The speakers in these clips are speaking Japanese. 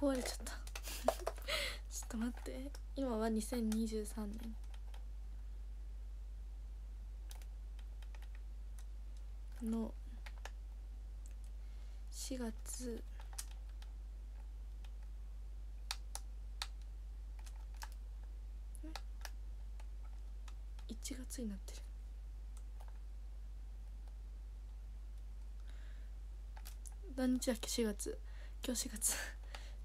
壊れちゃった ちょっと待って今は2023年の4月1月になってる何日だっけ4月今日4月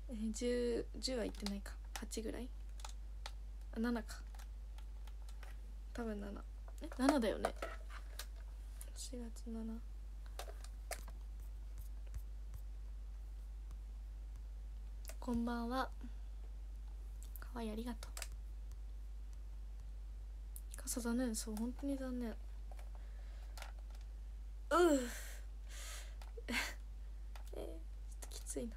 え 10, 10はいってないか8ぐらいあ7か多分7え7だよね4月7こんばんはかわいいありがとう傘残念そう本当に残念うう えー、ちょっときついな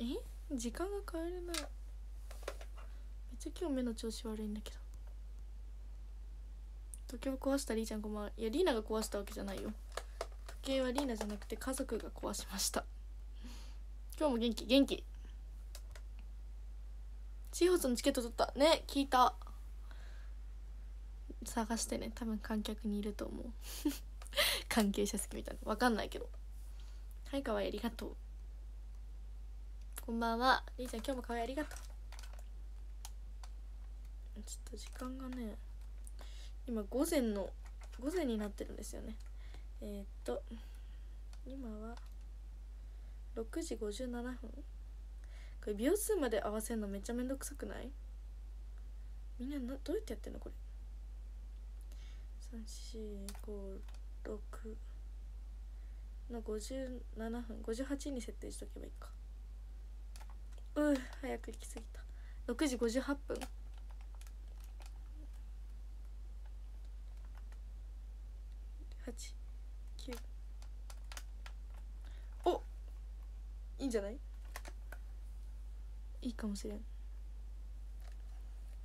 え時間が変えれないめっちゃ今日目の調子悪いんだけど時計を壊したりーちゃんごまいやリーナが壊したわけじゃないよ時計はリーナじゃなくて家族が壊しました今日も元気元気シーホースのチケット取ったね聞いた探してね多分観客にいると思う 関係者好きみたいな分かんないけどはいかわいありがとうこんばんはりーちゃん今日も可愛いありがとうちょっと時間がね今午前の午前になってるんですよねえー、っと今は6時57分これ秒数まで合わせるのめっちゃめんどくさくないみんななどうやってやってんのこれ3456の57分58に設定しとけばいいかう早く行き過ぎた6時58分89おいいんじゃないいいかもしれん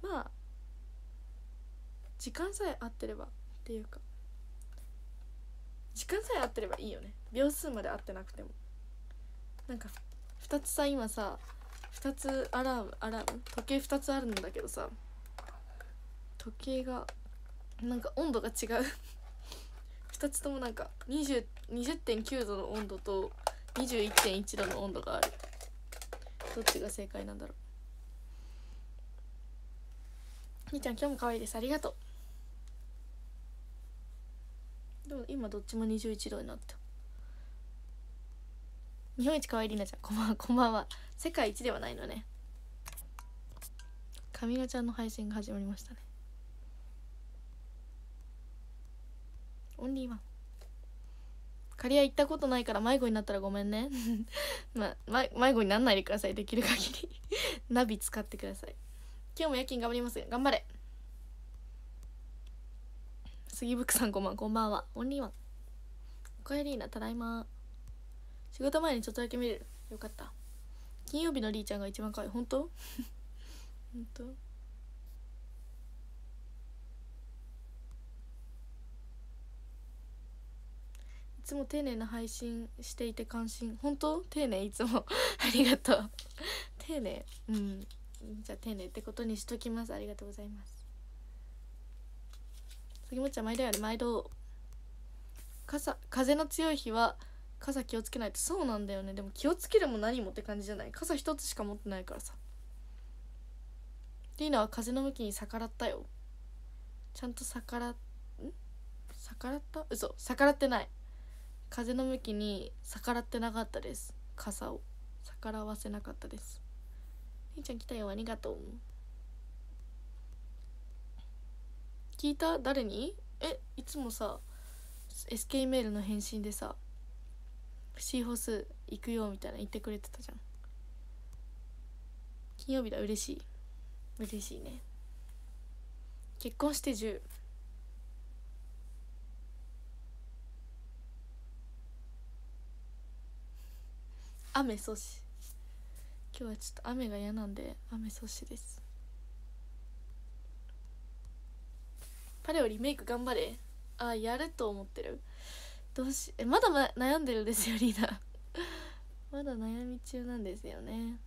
まあ時間さえ合ってればっていうか時間さえ合ってればいいよね秒数まで合ってなくてもなんか2つさ今さ2つアラームアラーム時計2つあるんだけどさ時計がなんか温度が違う2 つともなんか20 20.9度の温度と21.1度の温度があるどっちが正解なんだろう兄ちゃん今日も可愛いですありがとうでも今どっちも21度になった日本一可愛いりなちゃんこんばんは こんばんは世界一ではないのね神みちゃんの配信が始まりましたねオンリーワンカリ行ったことないから迷子になったらごめんね ま迷子にならないでくださいできる限り ナビ使ってください今日も夜勤頑張ります頑張れ杉福さんこんばんこんばんはオンリーワンおかえりなただいま仕事前にちょっとだけ見れるよかった金曜日のりーちゃんが一番可愛い本当 本当いつも丁寧な配信していて感心本当丁寧いつも ありがとう丁寧うんじゃあ丁寧ってことにしときますありがとうございます杉本ちゃん毎度やる毎度傘風の強い日は傘気をつけないとそうなんだよねでも気をつけるも何もって感じじゃない傘一つしか持ってないからさリーナは風の向きに逆らったよちゃんと逆らん逆らった嘘逆らってない風の向きに逆らってなかったです傘を逆らわせなかったです兄ちゃん来たよありがとう聞いた誰にえいつもさ SK メールの返信でさシーホース行くよみたいな言ってくれてたじゃん金曜日だ嬉しい嬉しいね結婚して10雨阻止今日はちょっと雨が嫌なんで雨阻止ですパレオリメイク頑張れあやると思ってるどうしえまだ、ま、悩んでるんですよリーダー まだ悩み中なんですよね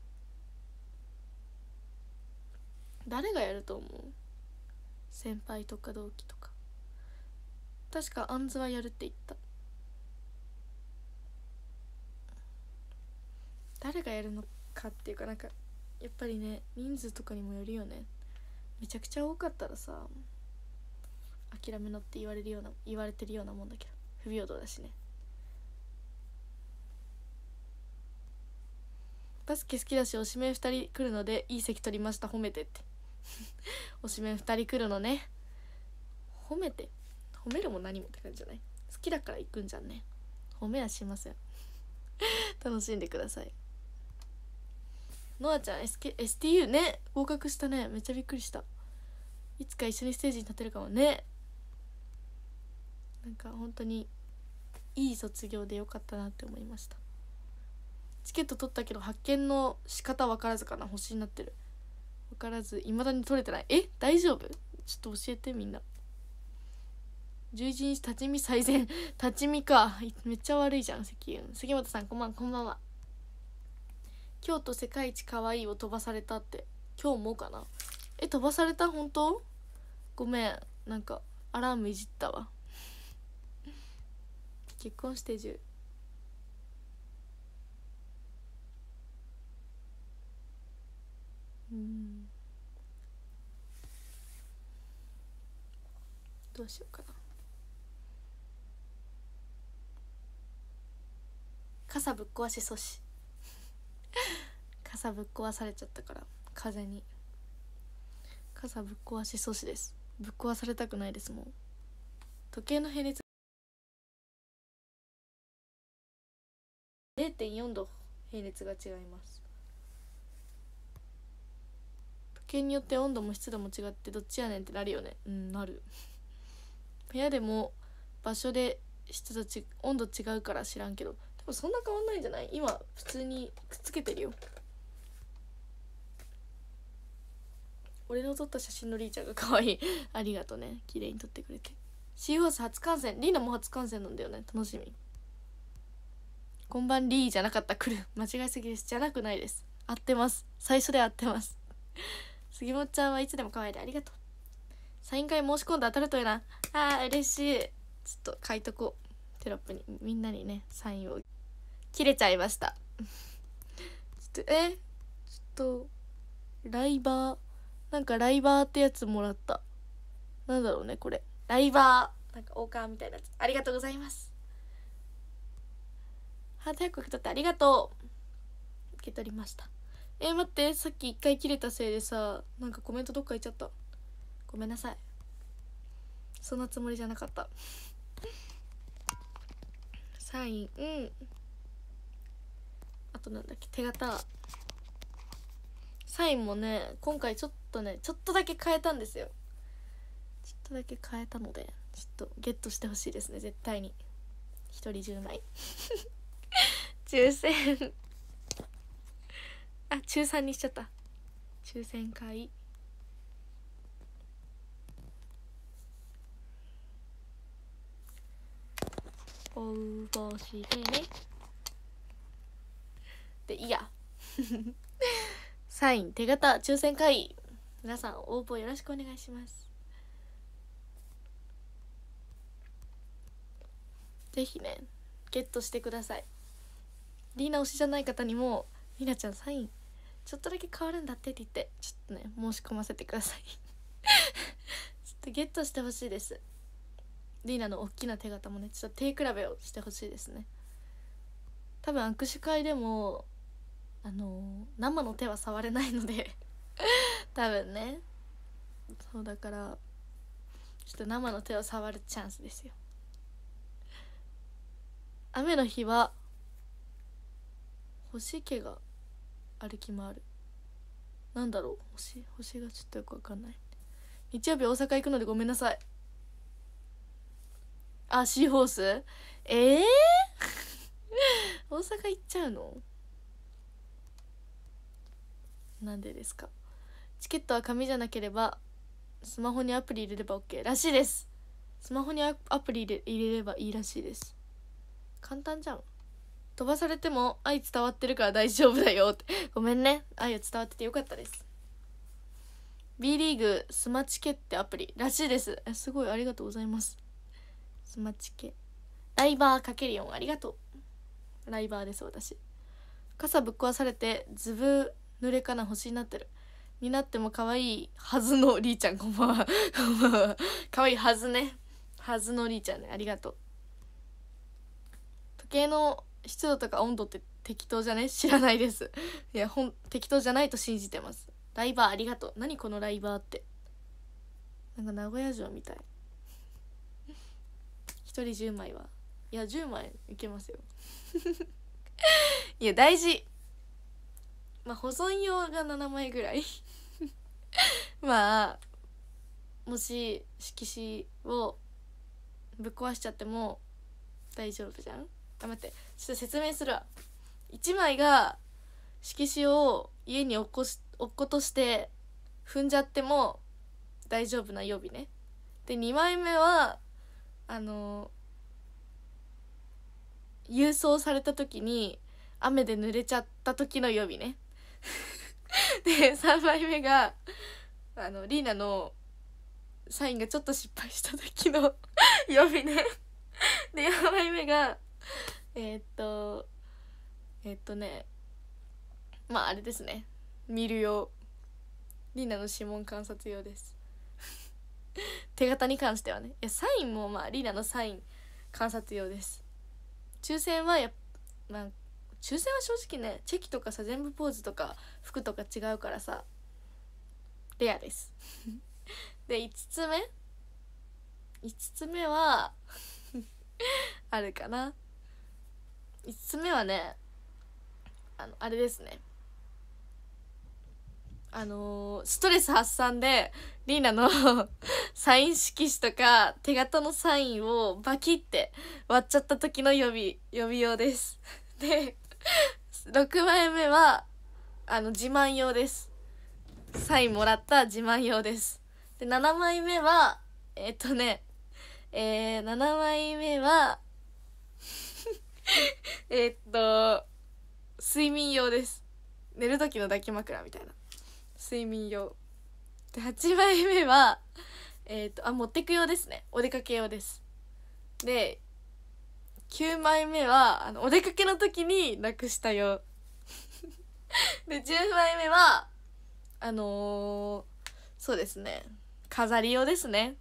誰がやると思う先輩とか同期とか確かあんずはやるって言った誰がやるのかっていうかなんかやっぱりね人数とかにもよるよねめちゃくちゃ多かったらさ諦めのって言われるような言われてるようなもんだけど不平等だしねバスケ好きだしおしめ2人来るのでいい席取りました褒めてって おしめ2人来るのね褒めて褒めるも何もって感じじゃない好きだから行くんじゃんね褒めはしません 楽しんでくださいノアちゃん、SK、STU ね合格したねめっちゃびっくりしたいつか一緒にステージに立てるかもねなんか本当にいい卒業でよかったなって思いましたチケット取ったけど発見の仕方分からずかな星になってる分からずいまだに取れてないえ大丈夫ちょっと教えてみんな11日立ち見最善 立ち見かめっちゃ悪いじゃん関油杉本さんこんばんこんばんは京都世界一可愛いを飛ばされたって今日もかなえ飛ばされた本当ごめんなんかアラームいじったわ結婚して10うんどうしようかな傘ぶっ壊し阻止傘ぶっ壊されちゃったから風に傘ぶっ壊し阻止ですぶっ壊されたくないですもん時計の並列0.4度平熱が違います時計によって温度も湿度も違ってどっちやねんってなるよねうんなる部屋でも場所で湿度ち温度違うから知らんけどでもそんな変わんないんじゃない今普通にくっつけてるよ俺の撮った写真のりーちゃんが可愛い ありがとね綺麗に撮ってくれて CO 初観戦リーナも初観戦なんだよね楽しみこんばんりーじゃなかった来る 間違いすぎですじゃなくないです合ってます最初で合ってます 杉本ちゃんはいつでも可愛いでありがとうサイン会申し込んで当たるといいなあー嬉しいちょっと書いとこうテロップにみんなにねサインを切れちゃいました ちょっとえちょっとライバーなんかライバーってやつもらったなんだろうねこれライバーなんかオーカーみたいなありがとうございますハート100個ってありがとう受け取りましたえー、待ってさっき一回切れたせいでさなんかコメントどっか行っちゃったごめんなさいそんなつもりじゃなかったサインうんあとなんだっけ手形サインもね今回ちょっとねちょっとだけ変えたんですよちょっとだけ変えたのでちょっとゲットしてほしいですね絶対に1人10枚抽選あ中3にしちゃった抽選会応募してねでいいやサイン手形抽選会皆さん応募よろしくお願いしますぜひねゲットしてくださいリーナ推しじゃない方にも「リーナちゃんサインちょっとだけ変わるんだって」って言ってちょっとね申し込ませてください ちょっとゲットしてほしいですリーナの大きな手形もねちょっと手比べをしてほしいですね多分握手会でもあのー、生の手は触れないので 多分ねそうだからちょっと生の手を触るチャンスですよ雨の日は星家が歩き回るなんだろう星星がちょっとよくわかんない日曜日大阪行くのでごめんなさいあシーホースええー、大阪行っちゃうのなんでですかチケットは紙じゃなければスマホにアプリ入れれば OK らしいですスマホにアプリ入れればいいらしいです簡単じゃん飛ばされても愛伝わってるから大丈夫だよってごめんね愛を伝わっててよかったです B リーグスマチケってアプリらしいですすごいありがとうございますスマチケライバーかけるよありがとうライバーです私傘ぶっ壊されてずぶ濡れかな星になってるになっても可愛いはずのりーちゃんこんばんは 可愛いはずねはずのりーちゃんねありがとう時計の湿度とか温度って適当じゃない知らないです いやほん適当じゃないと信じてますライバーありがとう何このライバーってなんか名古屋城みたい 一人10枚はいや10枚いけますよ いや大事まあ保存用が7枚ぐらいまあもし色紙をぶっ壊しちゃっても大丈夫じゃん黙ってちょっと説明するわ1枚が色紙を家に落っこし落っことして踏んじゃっても大丈夫な予備ねで2枚目はあの郵送された時に雨で濡れちゃった時の予備ね で3枚目があのリーナのサインがちょっと失敗した時の 予備ねで4枚目がえー、っとえー、っとねまああれですね見る用リナの指紋観察用です 手形に関してはねいやサインもまあリナのサイン観察用です抽選はやまあ抽選は正直ねチェキとかさ全部ポーズとか服とか違うからさレアです で5つ目5つ目は あるかな5つ目はねあのあれですねあのー、ストレス発散でリーナの サイン色紙とか手形のサインをバキって割っちゃった時のび呼びよ用ですで6枚目はあの自慢用ですサインもらった自慢用ですで7枚目はえっとねえー、7枚目は えっと、睡眠用です。寝る時の抱き枕みたいな。睡眠用。で、8枚目は、えっ、と、あ、持ってく用ですね。お出かけ用です。で、9枚目は、あの、お出かけの時になくした用。で、10枚目は、あのー、そうですね。飾り用ですね。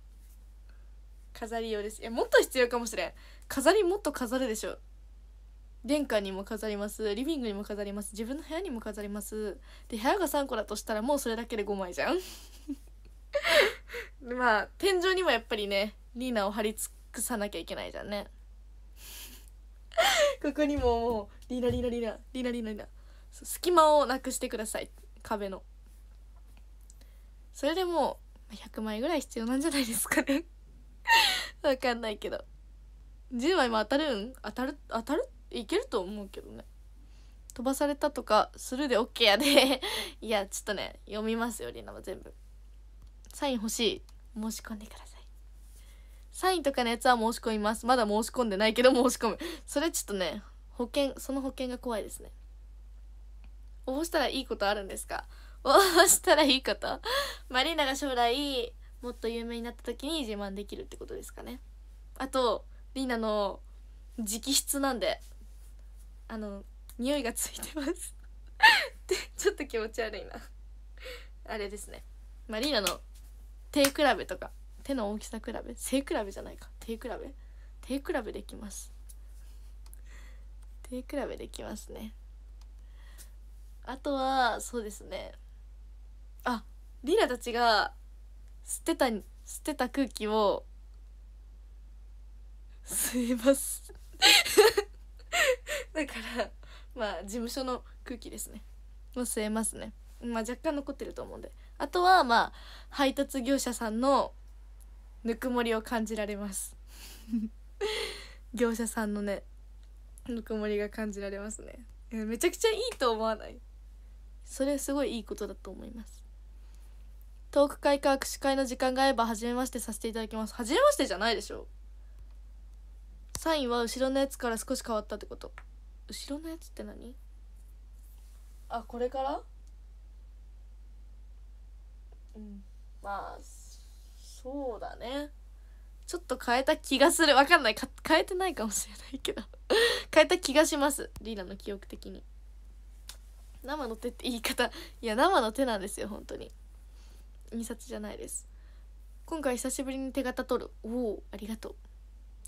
飾り用です。いや、もっと必要かもしれん。飾りもっと飾るでしょ。玄関にも飾りますリビングにも飾ります自分の部屋にも飾りますで部屋が3個だとしたらもうそれだけで5枚じゃん まあ天井にもやっぱりねリーナを貼り尽くさなきゃいけないじゃんね ここにももうリーナリーナリーナリーナリーナリーナ隙間をなくしてください壁のそれでもう100枚ぐらい必要なんじゃないですかねわかんないけど10枚も当たるん当たる当たるいけると思うけどね飛ばされたとかするで OK やで いやちょっとね読みますよりなは全部サイン欲しい申し込んでくださいサインとかのやつは申し込みますまだ申し込んでないけど申し込むそれちょっとね保険その保険が怖いですね応募したらいいことあるんですか応募したらいいことマリーナが将来もっと有名になった時に自慢できるってことですかねあとリーナの直筆なんであの匂いがついてます でちょっと気持ち悪いなあれですねマリーナの手比べとか手の大きさ比べ背比べじゃないか手比べ手比べできます手比べできますねあとはそうですねあリラたちが捨てた捨てた空気を吸いますだから まあ事務所の空気ですねも吸えますねまあ若干残ってると思うんであとはまあ配達業者さんのぬくもりを感じられます 業者さんのねぬくもりが感じられますねめちゃくちゃいいと思わないそれすごいいいことだと思いますトーク会か握手会の時間が合えば初めましてさせていただきます初めましてじゃないでしょサインは後ろのやつから少し変わったってこと後ろのやつって何あこれからうんまあそうだねちょっと変えた気がするわかんないか変えてないかもしれないけど 変えた気がしますリーナの記憶的に生の手って言い方いや生の手なんですよ本当に印刷じゃないです今回久しぶりに手形取るおおありがとう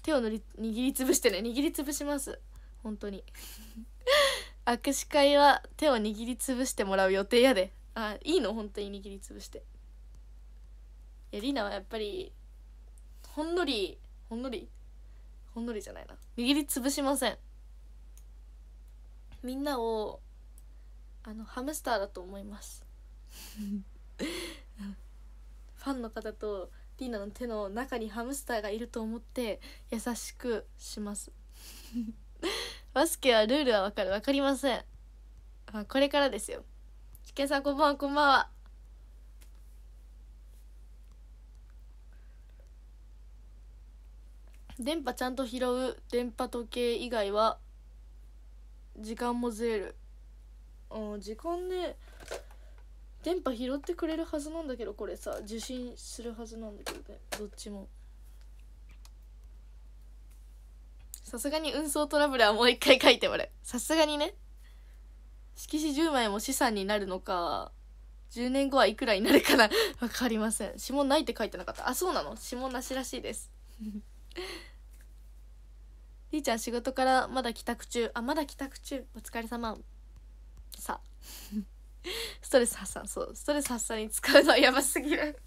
手を塗り握りつぶしてね握りつぶします本当に 握手会は手を握りつぶしてもらう予定やであいいの本当に握りつぶしていやりなはやっぱりほんのりほんのりほんのりじゃないな握りつぶしませんみんなをあのハムスターだと思います ファンの方とリーナの手の中にハムスターがいると思って優しくしますバスケはルールはわかる。わかりません。あこれからですよ。チケさんこんばんは、こんばんは。電波ちゃんと拾う電波時計以外は時間もずれるうん時間ね電波拾ってくれるはずなんだけどこれさ受信するはずなんだけどねどっちもさすがに運送トラブルはもう一回書いてもらう。さすがにね。色紙10枚も資産になるのか、10年後はいくらになるかな わかりません。指紋ないって書いてなかった。あ、そうなの指紋なしらしいです。りーちゃん仕事からまだ帰宅中。あ、まだ帰宅中。お疲れ様。さ ストレス発散そうストレス発散に使うのはやばすぎる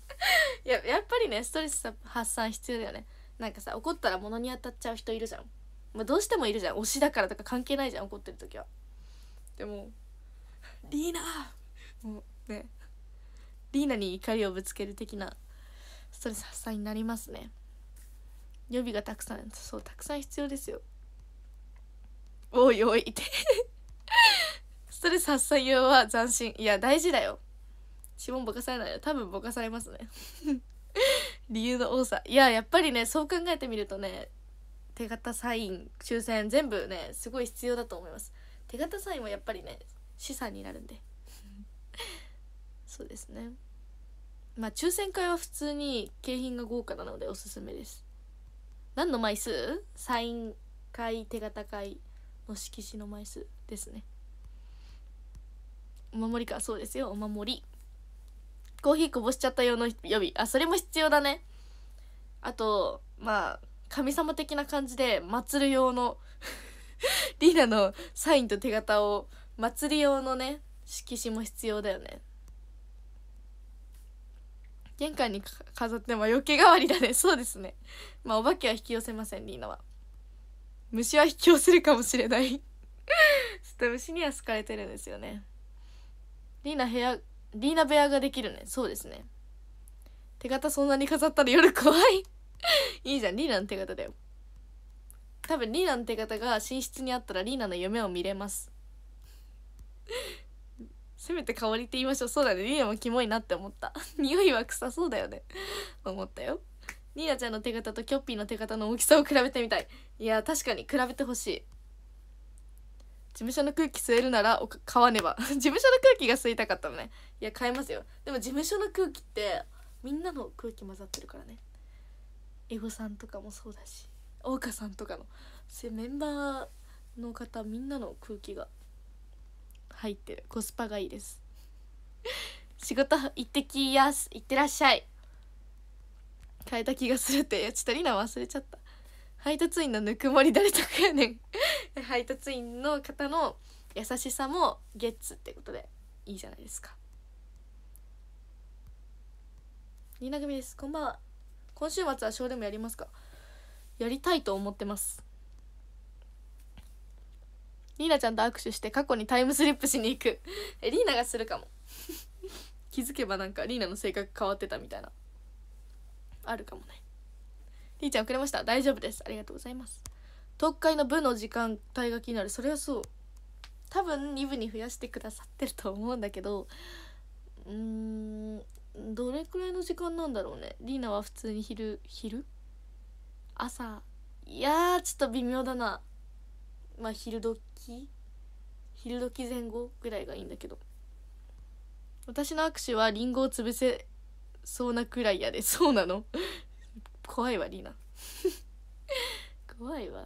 ややっぱりねストレス発散必要だよねなんかさ怒ったら物に当たっちゃう人いるじゃんまあ、どうしてもいるじゃん推しだからとか関係ないじゃん怒ってる時はでも「リーナ!」もうねリーナに怒りをぶつける的なストレス発散になりますね予備がたくさんそうたくさん必要ですよおいおいって ストレス発散用は斬新いや大事だよ指紋ぼかされないよ多分ぼかされますね 理由の多さいややっぱりねそう考えてみるとね手形サイン抽選全部ねすごい必要だと思います手形サインもやっぱりね資産になるんで そうですねまあ抽選会は普通に景品が豪華なのでおすすめです何の枚数サイン会手形会の色紙の枚数ですねお守りかそうですよお守りコーヒーこぼしちゃった用の予備あそれも必要だねあとまあ神様的な感じで祭る用の リーナのサインと手形を祭り用のね色紙も必要だよね玄関に飾っても余計代わりだね そうですねまあお化けは引き寄せませんリーナは虫は引き寄せるかもしれない ちょっと虫には好かれてるんですよねリーナ部屋リーナ部屋ができるねそうですね手形そんなに飾ったら夜怖い いいじゃんリーナの手形だよ多分リーナの手形が寝室にあったらリーナの夢を見れます せめて香りって言いましょうそうだねリナもキモいなって思った 匂いは臭そうだよね思ったよリナちゃんの手形とキョッピーの手形の大きさを比べてみたいいや確かに比べてほしい事務所の空気吸えるなら買わねば事務所の空気が吸いたかったのねいや買えますよでも事務所の空気ってみんなの空気混ざってるからねエゴさんとかもそうだし大岡さんとかのそういうメンバーの方みんなの空気が入ってるコスパがいいです 仕事行ってきやす行ってらっしゃい変えた気がするってちょっとリナ忘れちゃった配達員のぬくもり誰とかやねん 配達員の方の優しさもゲッツってことでいいじゃないですかリナ組ですこんばんは今週末はショーでもやりますかやりたいと思ってますリーナちゃんと握手して過去にタイムスリップしに行く えリーナがするかも 気づけばなんかリーナの性格変わってたみたいなあるかもねりーちゃん遅れました大丈夫ですありがとうございます特会の部の時間帯が気になるそれはそう多分2部に増やしてくださってると思うんだけどうーんどれくらいの時間なんだろうねリーナは普通に昼昼朝いやちょっと微妙だなまあ昼時昼時前後ぐらいがいいんだけど私の握手はリンゴを潰せそうなくらいやでそうなの怖いわリーナ 怖いわ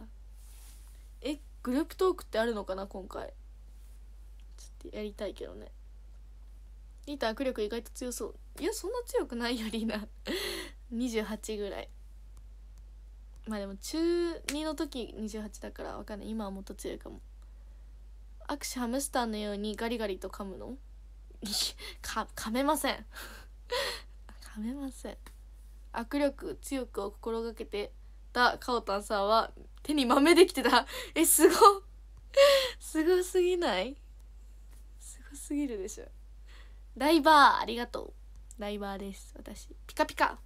えグループトークってあるのかな今回ちょっとやりたいけどねリータ握力意外と強そういやそんな強くないよリーナ28 ぐらいまあでも中2の時28だからわかんない今はもっと強いかも握手ハムスターのようにガリガリと噛むの か噛めません 噛めません握力強くを心がけてたかおたんさんは手に豆できてたえすごすごすぎないすごすぎるでしょダイバーありがとうダイバーです私ピカピカ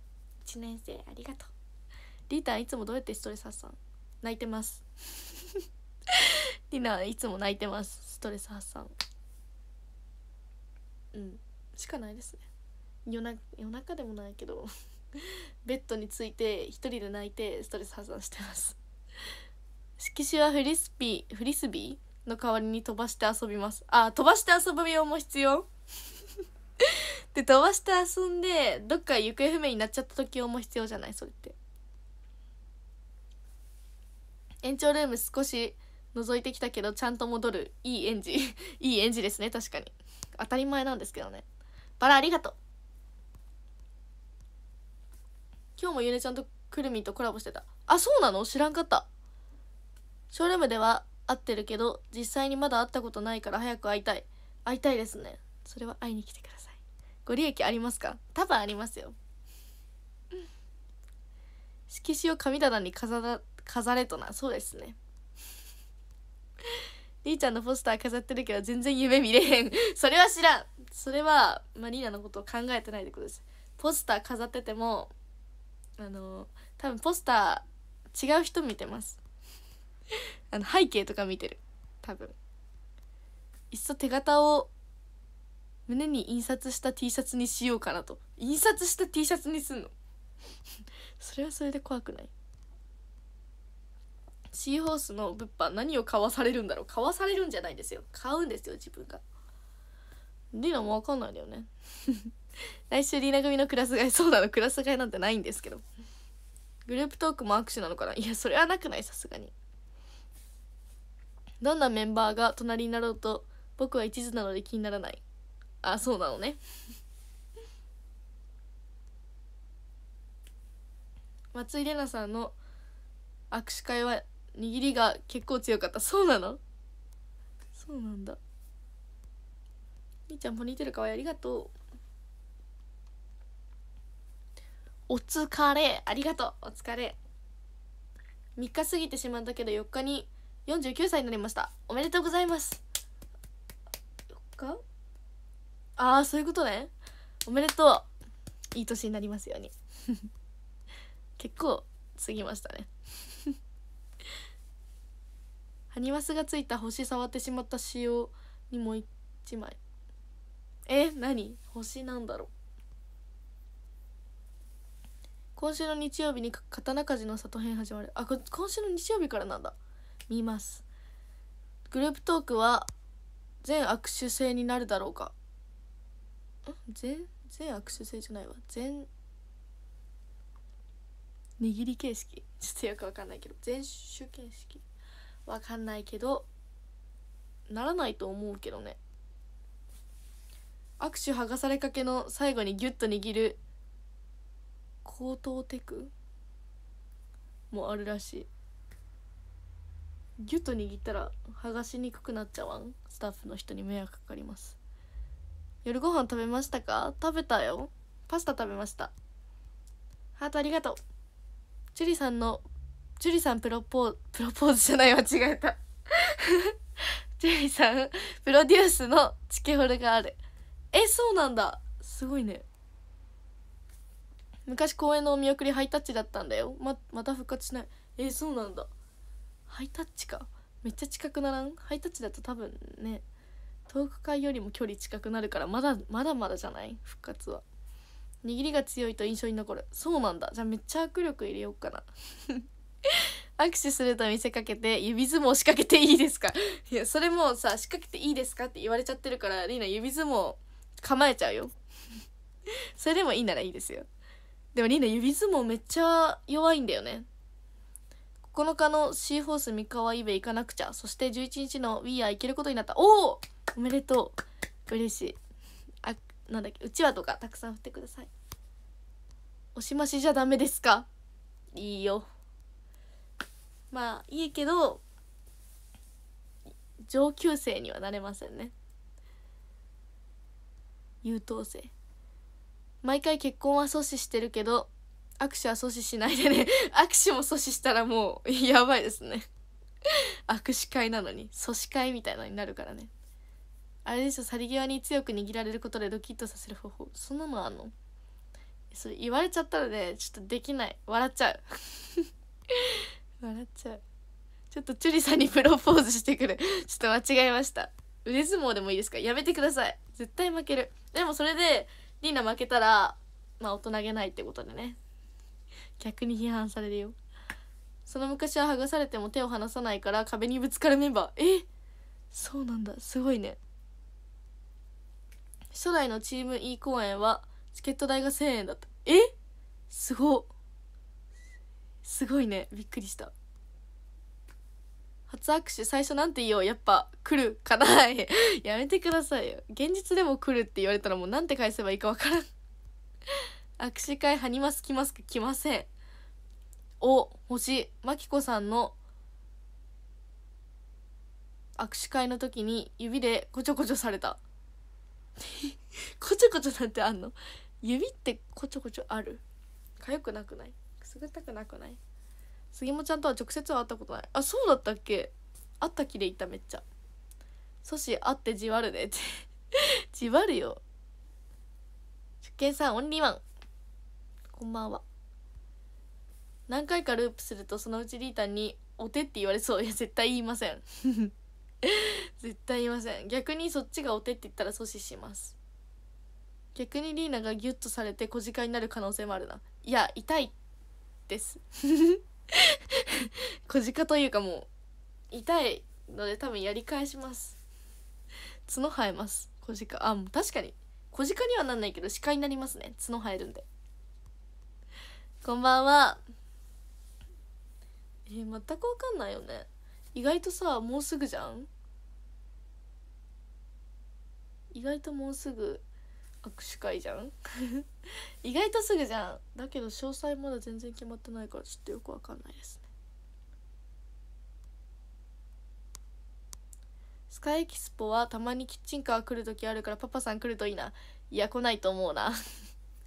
1年生ありがとうリータンいつもどうやってストレス発散泣いてます リナいつも泣いてますストレス発散うんしかないですね夜な夜中でもないけど ベッドについて一人で泣いてストレス発散してます色紙はフリスピーフリスビーの代わりに飛ばして遊びますあ飛ばして遊ぶ用も必要で飛ばして遊んでどっか行方不明になっちゃった時用も必要じゃないそれって延長ルーム少し覗いてきたけどちゃんと戻るいい園児 いい園児ですね確かに当たり前なんですけどねバラありがとう今日もゆねちゃんとくるみとコラボしてたあそうなの知らんかったショールームでは会ってるけど実際にまだ会ったことないから早く会いたい会いたいですねそれは会いに来てくださいご利益ありますか多分ありますよ 色紙を神棚に飾ら飾れとなそうですね りーちゃんのポスター飾ってるけど全然夢見れへん それは知らんそれは、マリーナのことを考えてないってことですポスター飾っててもあの多分ポスター違う人見てますあの背景とか見てる多分いっそ手形を胸に印刷した T シャツにしようかなと印刷した T シャツにすんの それはそれで怖くないシーホースの物販何を買わされるんだろう買わされるんじゃないですよ買うんですよ自分がリナも分かんないんだよね 来週リーナ組のクラス替えそうだのクラス替えなんてないんですけどグループトークも握手なのかないやそれはなくないさすがにどんなメンバーが隣になろうと僕は一途なので気にならないあそうなのね 松井玲奈さんの握手会は握りが結構強かったそうなのそうなんだ兄ちゃんポニーテルかわいいありがとうお疲れありがとうお疲れ3日過ぎてしまったけど4日に49歳になりましたおめでとうございます4日ああそういうことねおめでとういい年になりますように 結構過ぎましたね ハニマスがついた星触ってしまった仕様にもう一枚え何星なんだろう今週の日曜日に刀鍛冶の里編始まるあこ今週の日曜日からなんだ見ますグループトークは全握手制になるだろうか全全握手制じゃないわ全握り形式 ちょっとよくわかんないけど全手形式わかんないけどならないと思うけどね握手剥がされかけの最後にギュッと握る口頭テクもあるらしいギュッと握ったら剥がしにくくなっちゃわんスタッフの人に迷惑かかります夜ご飯食べましたか食べたよパスタ食べましたハートありがとう樹里さんの樹里さんプロポープロポーズじゃない間違えた樹里 さんプロデュースのチケホルがあるえそうなんだすごいね昔公園のお見送りハイタッチだったんだよままた復活しないえそうなんだハイタッチかめっちゃ近くならんハイタッチだと多分ねトーク会よりも距離近くなるからまだまだまだじゃない復活は握りが強いと印象に残るそうなんだじゃあめっちゃ握力入れようかな 握手すると見せかけて指相撲仕掛けていいですか いやそれもさ仕掛けていいですかって言われちゃってるからリーナ指相撲構えちゃうよ それでもいいならいいですよでもリーナ指相撲めっちゃ弱いんだよね9日のシーホース三河イベ行かなくちゃそして11日のウィーアー行けることになったおおおめでとう嬉しいあなんだっけうちわとかたくさん振ってくださいおしましじゃダメですかいいよまあいいけど上級生にはなれませんね優等生毎回結婚は阻止してるけど握手は阻止しないでね 握手も阻止したらもうやばいですね 握手会なのに阻止会みたいなのになるからねあれでしょ去り際に強く握られることでドキッとさせる方法そんなのあんのそれ言われちゃったらねちょっとできない笑っちゃう 笑っちゃうちょっとチュリさんにプロポーズしてくるちょっと間違えました腕相撲でもいいですかやめてください絶対負けるでもそれでリーナ負けたらまあ大人げないってことでね逆に批判されるよその昔は剥がされても手を離さないから壁にぶつかるメンバーえそうなんだすごいね初代のチーム E 公演はチケット代が1000円だったえすごすごいねびっくりした初握手最初なんて言おうやっぱ来るかな やめてくださいよ現実でも来るって言われたらもうなんて返せばいいかわからん握手会ハニマス来ますか来ません。お星、真紀子さんの握手会の時に指でこちょこちょされた。こちょこちょなんてあんの指ってこちょこちょあるかゆくなくないくすぐったくなくない杉本ちゃんとは直接は会ったことない。あ、そうだったっけ会った気でいためっちゃ。阻し会ってじわるで。じわるよ。出見さんオンリーワン。こんばんは何回かループするとそのうちリータンに「お手」って言われそういや絶対言いません 絶対言いません逆にそっちが「お手」って言ったら阻止します逆にリーナがギュッとされて小鹿になる可能性もあるないや痛いです 小鹿というかもう痛いので多分やり返します角生えます小鹿あもう確かに小鹿にはなんないけど鹿になりますね角生えるんでこんばんはえー、全くわかんないよね意外とさもうすぐじゃん意外ともうすぐ握手会じゃん 意外とすぐじゃんだけど詳細まだ全然決まってないからちょっとよくわかんないですねスカイエキスポはたまにキッチンカー来る時あるからパパさん来るといいないや来ないと思うな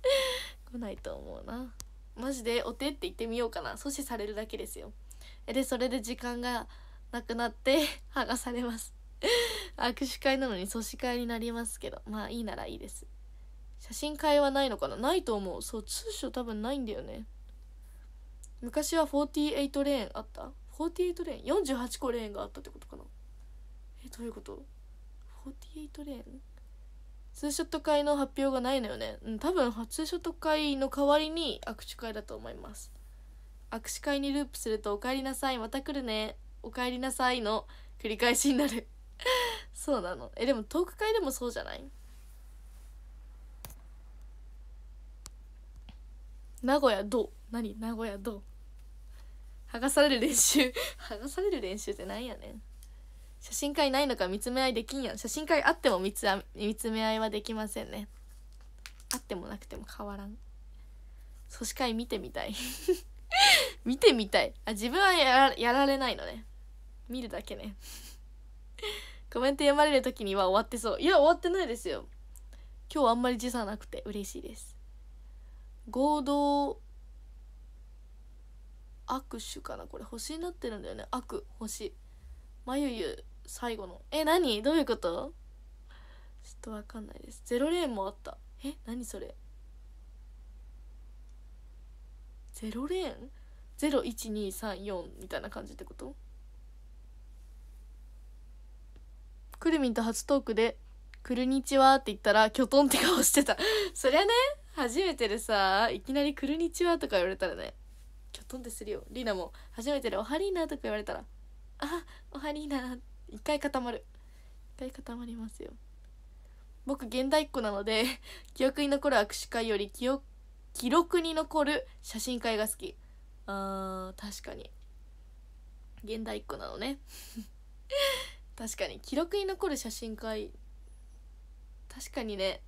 来ないと思うなマジでお手って言ってみようかな阻止されるだけですよでそれで時間がなくなって 剥がされます 握手会なのに阻止会になりますけどまあいいならいいです写真会はないのかなないと思うそう通所多分ないんだよね昔は48レーンあった48レーン48個レーンがあったってことかなえどういうこと48レーンツーショット会の発表がないのよね、ん、多分ツーショット会の代わりに握手会だと思います握手会にループすると「おかえりなさいまた来るねおかえりなさい」の繰り返しになる そうなのえでもトーク会でもそうじゃない名古屋どう何名古屋どう剥がされる練習剥がされる練習ってなやねん写真会ないのか見つめ合いできんやん写真会あっても見つ見つめ合いはできませんねあってもなくても変わらん組織会見てみたい 見てみたいあ自分はやられないのね見るだけねコメント読まれる時には終わってそういや終わってないですよ今日あんまり時差なくて嬉しいです合同握手かなこれ星になってるんだよね握星まゆゆ最後のえ何どういうことちょっとわかんないですゼロレーンもあったえ何それゼロレーン01234みたいな感じってことくるみんと初トークで「くるにちは」って言ったらきょとんって顔してた そりゃね初めてでさいきなり「くるにちは」とか言われたらねきょとんってするよりなも初めてで「おはりーな」とか言われたら「あおはりーな」って一回固まる一回固まりますよ僕現代っ子なので 記憶に残る握手会より記憶記録に残る写真会が好きあー確かに現代っ子なのね 確かに記録に残る写真会確かにね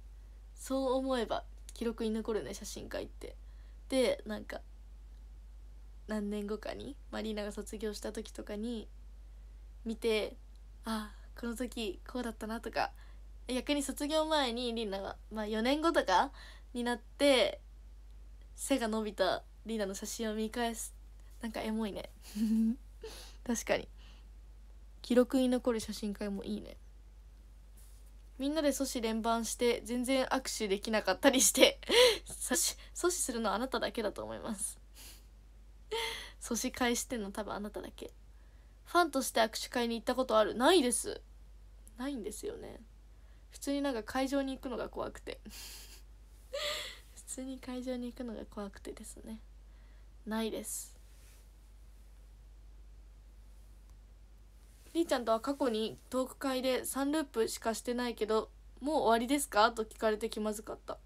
そう思えば記録に残るね写真会ってでなんか何年後かにマリーナが卒業した時とかに見てあこの時こうだったなとか逆に卒業前にりんなが、まあ、4年後とかになって背が伸びたりんなの写真を見返すなんかエモいね 確かに記録に残る写真会もいいねみんなで阻止連番して全然握手できなかったりして 阻止するのはあなただけだと思います 阻止返してんの多分あなただけファンとして握手会に行ったことあるないですないんですよね普通になんか会場に行くのが怖くて 普通に会場に行くのが怖くてですねないですりーちゃんとは過去にトーク会で3ループしかしてないけどもう終わりですかと聞かれて気まずかった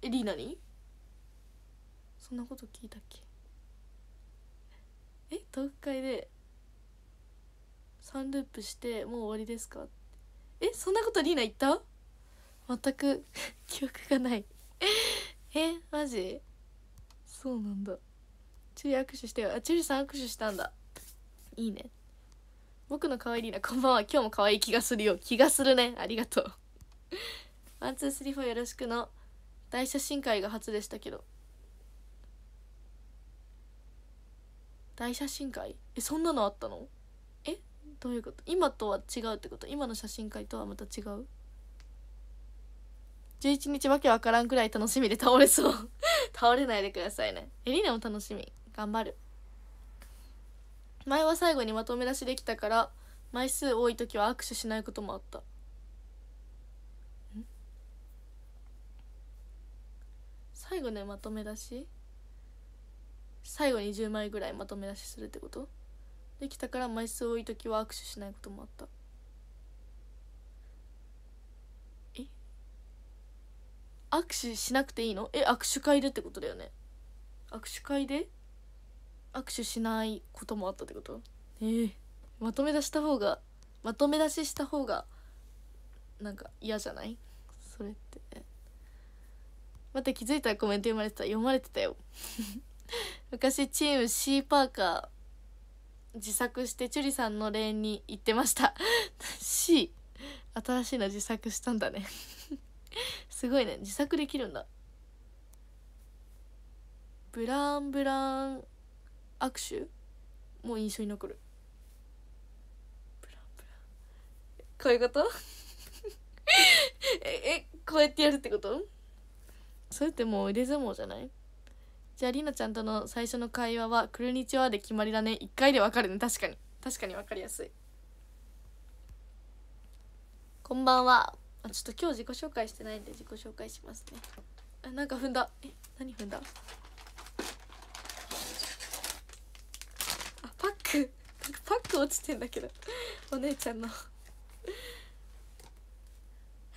えりーなにそんなこと聞いたっけえトーク会で3ループしてもう終わりですかえそんなことリーナ言った全く 記憶がないえマジそうなんだチュリ握手してよあチュリさん握手したんだいいね僕の可愛いリーナこんばんは今日も可愛い気がするよ気がするねありがとうワンツースリーフォーよろしくの大写真会が初でしたけど大写真会えそんなのあったのえどういうこと今とは違うってこと今の写真会とはまた違う11日わけわからんくらい楽しみで倒れそう 倒れないでくださいねエリナも楽しみ頑張る前は最後にまとめ出しできたから枚数多い時は握手しないこともあった最後ねまとめ出し最後に10枚ぐらいまとめ出しするってことできたから枚数多い時は握手しないこともあったえ握手しなくていいのえ握手会でってことだよね握手会で握手しないこともあったってことえー、まとめ出した方がまとめ出しした方がなんか嫌じゃないそれって待って気づいたらコメント読まれてた読まれてたよ 昔チーム C パーカー自作してチュリさんのレーンに行ってました C 新しいの自作したんだね すごいね自作できるんだブランブラン握手もう印象に残るブランブランこういうことええこうやってやるってことそれってもう腕相撲じゃないじゃありなちゃんとの最初の会話は「くるにちは」で決まりだね一回でわかるね確かに確かにわかりやすいこんばんはあちょっと今日自己紹介してないんで自己紹介しますねあなんか踏んだえ何踏んだあパックパック落ちてんだけどお姉ちゃんのは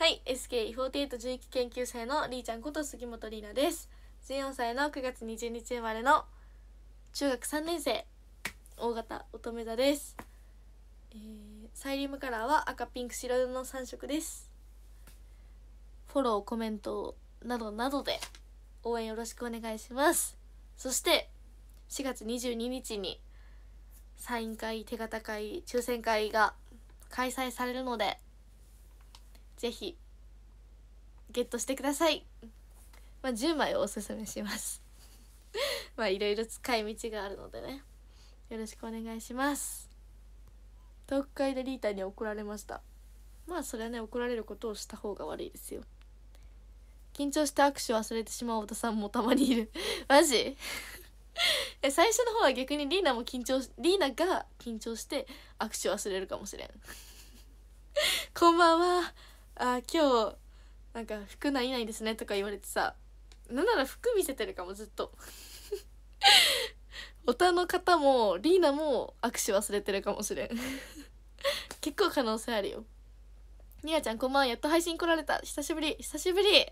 い SKE48 11期研究生のりーちゃんこと杉本里奈です14歳の9月20日生まれの中学3年生大型乙女座です、えー、サイリウムカラーは赤ピンク白色の3色ですフォローコメントなどなどで応援よろしくお願いしますそして4月22日にサイン会手形会抽選会が開催されるのでぜひゲットしてくださいまあ、10枚をおすすめします まあいろいろ使い道があるのでねよろしくお願いしますトーク会でリータに怒られましたまあそれはね怒られることをした方が悪いですよ緊張して握手忘れてしまう太田さんもたまにいる マジ え最初の方は逆にリーナも緊張リーナが緊張して握手忘れるかもしれんこんばんはあ今日なんか服ないないですねとか言われてさなんなら服見せてるかもずっと オタの方もリーナも握手忘れてるかもしれん結構可能性あるよニアちゃんこんばんやっと配信来られた久しぶり久しぶり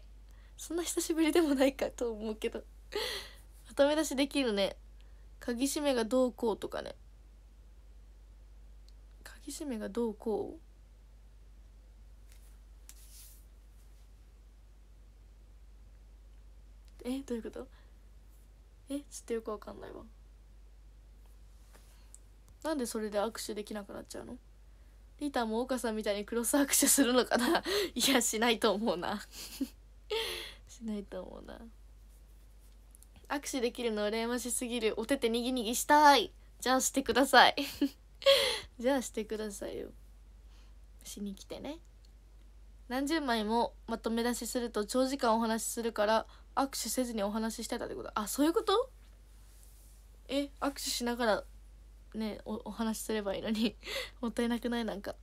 そんな久しぶりでもないかと思うけどまとめ出しできるね鍵閉めがどうこうとかね鍵閉めがどうこうえどういうことえちょっとよくわかんないわなんでそれで握手できなくなっちゃうのリタも岡さんみたいにクロス握手するのかな いやしないと思うな しないと思うな握手できるの羨ましすぎるお手手にぎにぎしたいじゃあしてください じゃあしてくださいよしに来てね何十枚もまとめ出しすると長時間お話しするから握手せずにお話ししてたってことあそういうことえ握手しながらねおお話しすればいいのに もったいなくないなんか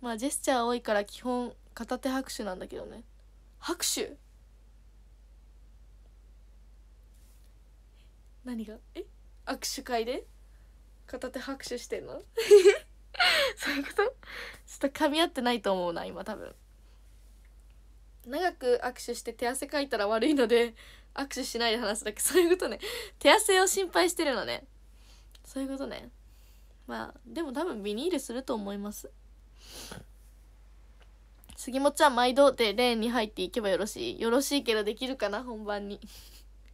まあジェスチャー多いから基本片手拍手なんだけどね拍手何がえ握手会で片手拍手してんの そういうことちょっと噛み合ってないと思うな今多分。長く握手して手汗かいたら悪いので握手しないで話すだけ そういうことね手汗を心配してるのねそういうことねまあでも多分ビニールすると思います杉本ちゃん毎度でレーンに入っていけばよろしいよろしいけどできるかな本番に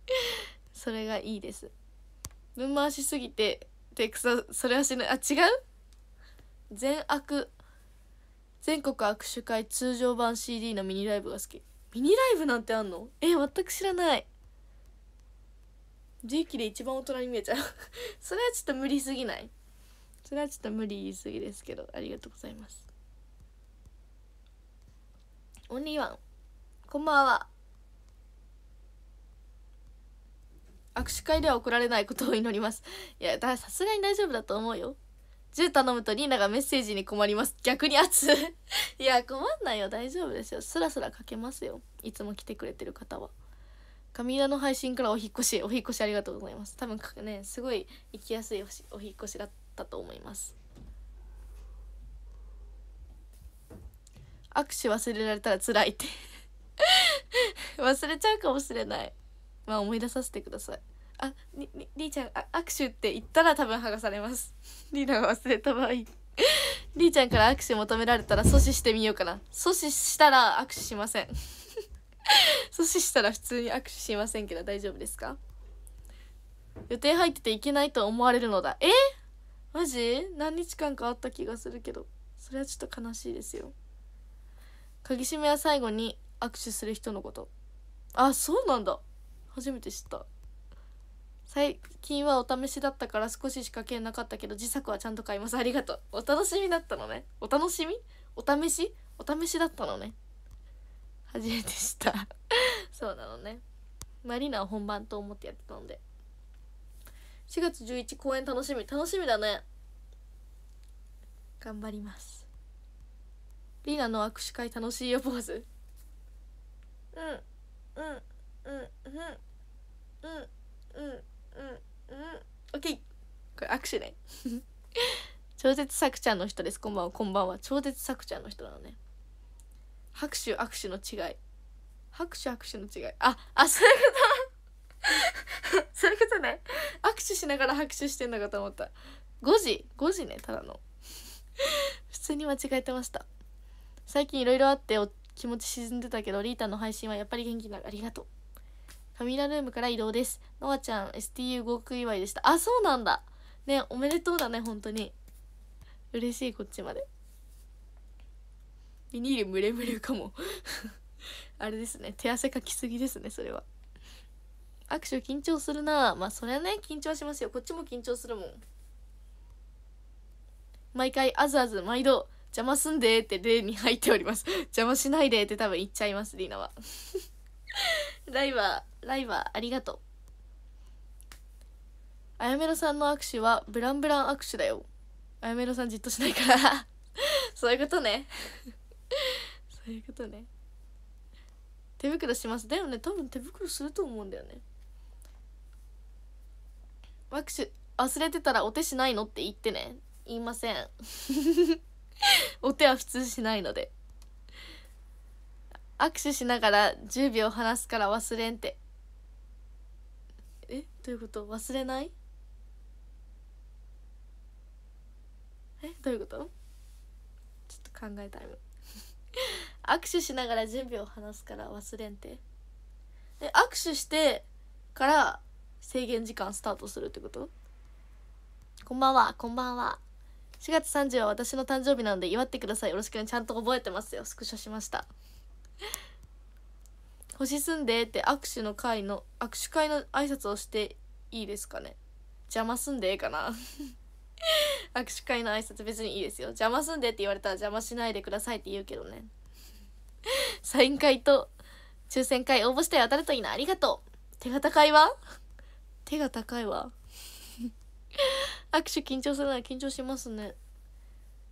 それがいいです分回しすぎててくさ、それはしないあ違う善悪全国握手会通常版 CD のミニライブが好きミニライブなんてあんのえ全く知らない地域で一番大人に見えちゃう それはちょっと無理すぎないそれはちょっと無理言いすぎですけどありがとうございますオンリーワンこんばんは握手会では怒られないことを祈りますいやさすがに大丈夫だと思うよ10頼むとリーナがメッセージに困ります逆に熱い や困んないよ大丈夫ですよスラスラかけますよいつも来てくれてる方は神田の配信からお引越しお引越しありがとうございます多分ねすごい行きやすいお引越しだったと思います握手忘れられたら辛いって 忘れちゃうかもしれないまあ思い出させてくださいありりーちゃん握手って言ったら多分剥がされます リーダーが忘れた場合りーちゃんから握手求められたら阻止してみようかな阻止したら握手しません 阻止したら普通に握手しませんけど大丈夫ですか予定入ってていけないと思われるのだえマジ何日間かあった気がするけどそれはちょっと悲しいですよ鍵締めは最後に握手する人のことあそうなんだ初めて知った最近はお試しだったから少ししか券なかったけど自作はちゃんと買いますありがとうお楽しみだったのねお楽しみお試しお試しだったのね初めてしたそうなのねマリナは本番と思ってやってたんで4月11公演楽しみ楽しみだね頑張りますリナの握手会楽しいよポーズうんうんうんうんうんうんうんうんオッケーこれ握手ね超絶作ちゃんの人ですこんばんはこんばんは超絶作ちゃんの人なのね拍手握手の違い拍手握手の違いああそういうこと そういうことね握手しながら拍手してんのかと思った5時5時ねただの普通に間違えてました最近いろいろあって気持ち沈んでたけどリータの配信はやっぱり元気なありがとうファミラルームから移動です。ノあちゃん、STU 合格祝いでした。あ、そうなんだ。ね、おめでとうだね、本当に。嬉しい、こっちまで。ビニールムレムレかも あれですね、手汗かきすぎですね、それは。握手緊張するなまあ、それはね、緊張しますよ。こっちも緊張するもん。毎回、あずあず、毎度、邪魔すんでって例に入っております。邪魔しないでって多分言っちゃいます、リーナは。ライバー、ライバー、ありがとう。あやめろさんの握手はブランブラン握手だよ。あやめろさんじっとしないから そういうことね そういうことね。手袋します。だよね、多分手袋すると思うんだよね。握手、忘れてたらお手しないのって言ってね。言いませんお手は普通しないので。握手しながら10秒話すから忘れんってえどういうこと忘れないえどういうことちょっと考えたい握手しながら10秒話すから忘れんて で握手してから制限時間スタートするってことこんばんはこんばんは4月30は私の誕生日なので祝ってくださいよろしくねちゃんと覚えてますよスクショしました 星住んでって握手の会の握手会の挨拶をしていいですかね邪魔すんでええかな 握手会の挨拶別にいいですよ邪魔すんでって言われたら邪魔しないでくださいって言うけどね サイン会と抽選会応募したい当たるといいなありがとう手が高いわ手が高いわ握手緊張するなら緊張しますね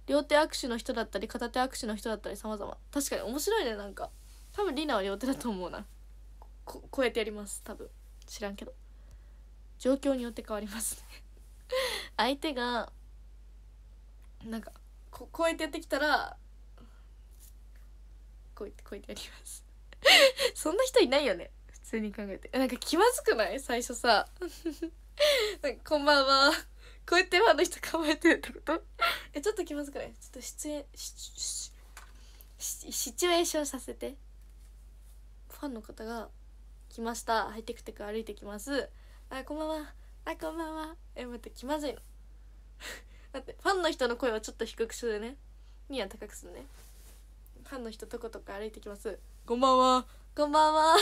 両手握手の人だったり片手握手の人だったり様々確かに面白いねなんか多分リナは両手だと思うなこ超えてやります多分知らんけど状況によって変わりますね 相手がなんかこうやってやってきたらこうやってこうやってやります そんな人いないよね普通に考えてなんか気まずくない最初さ なんかこんばんはこうやってファンの人構えてるってこと えちょっと気まずくないちょっと出演シチュエーションさせてファンの方が来ましたハイテクテク歩いてきますあこんばんはあこんばんはえ待って気まずいのだ ってファンの人の声はちょっと低くするねにや高くするねファンの人とことか歩いてきますこんばんはこんばんは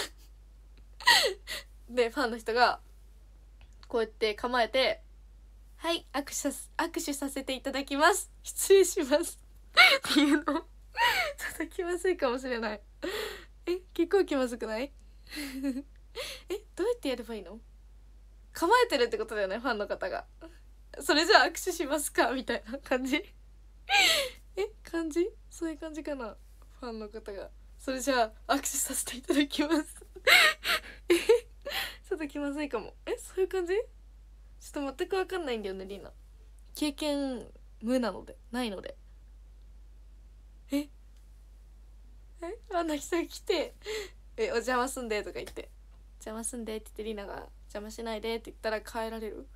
でファンの人がこうやって構えてはい握手さ握手させていただきます失礼しますっていうのちょっと気まずいかもしれないえ結構気まずくない えどうやってやればいいの構えてるってことだよねファンの方がそれじゃあ握手しますかみたいな感じ え感じそういう感じかなファンの方がそれじゃあ握手させていただきます えちょっと気まずいかもえそういう感じちょっと全く分かんないんだよねリーナ経験無なのでないのでええあんな人ん来て「えお邪魔すんで」とか言って「邪魔すんで」って言ってリーナが「邪魔しないで」って言ったら帰られる